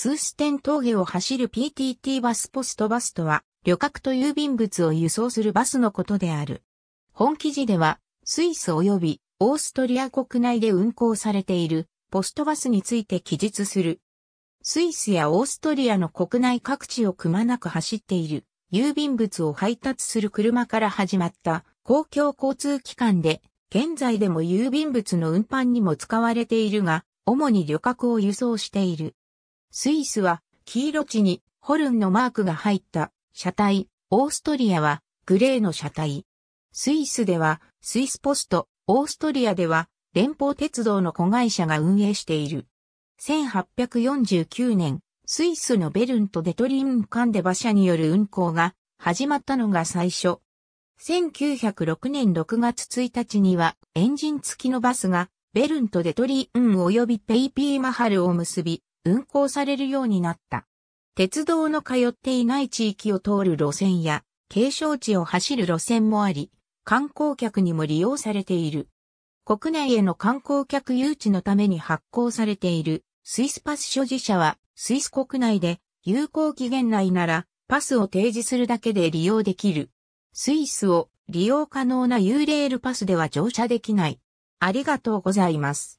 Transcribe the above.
スーステン峠を走る PTT バスポストバスとは、旅客と郵便物を輸送するバスのことである。本記事では、スイス及びオーストリア国内で運行されているポストバスについて記述する。スイスやオーストリアの国内各地をくまなく走っている郵便物を配達する車から始まった公共交通機関で、現在でも郵便物の運搬にも使われているが、主に旅客を輸送している。スイスは黄色地にホルンのマークが入った車体、オーストリアはグレーの車体。スイスではスイスポスト、オーストリアでは連邦鉄道の子会社が運営している。1849年、スイスのベルンとデトリンカンで馬車による運行が始まったのが最初。1906年6月1日にはエンジン付きのバスがベルンとデトリーン及びペイピーマハルを結び、運行されるようになった。鉄道の通っていない地域を通る路線や、景勝地を走る路線もあり、観光客にも利用されている。国内への観光客誘致のために発行されているスイスパス所持者はスイス国内で有効期限内ならパスを提示するだけで利用できる。スイスを利用可能な U ーレールパスでは乗車できない。ありがとうございます。